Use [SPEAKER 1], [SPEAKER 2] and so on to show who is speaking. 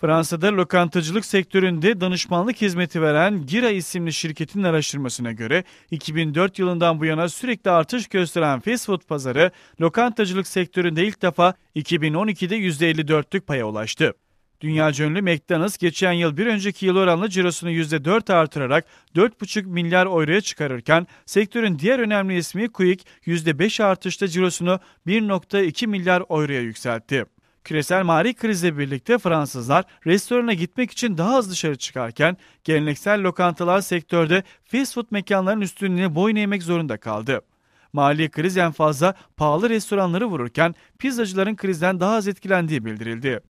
[SPEAKER 1] Fransa'da lokantacılık sektöründe danışmanlık hizmeti veren Gira isimli şirketin araştırmasına göre 2004 yılından bu yana sürekli artış gösteren fast food pazarı lokantacılık sektöründe ilk defa 2012'de %54'lük paya ulaştı. Dünya ünlü McDonald's geçen yıl bir önceki yıl oranla cirosunu %4 artırarak 4,5 milyar euroya çıkarırken sektörün diğer önemli ismi Quick %5 artışta cirosunu 1,2 milyar euroya yükseltti. Küresel mali krizle birlikte Fransızlar restorana gitmek için daha az dışarı çıkarken geleneksel lokantalar sektörde fast food mekanlarının üstünlüğüne boyun eğmek zorunda kaldı. Mali kriz en fazla pahalı restoranları vururken pizzacıların krizden daha az etkilendiği bildirildi.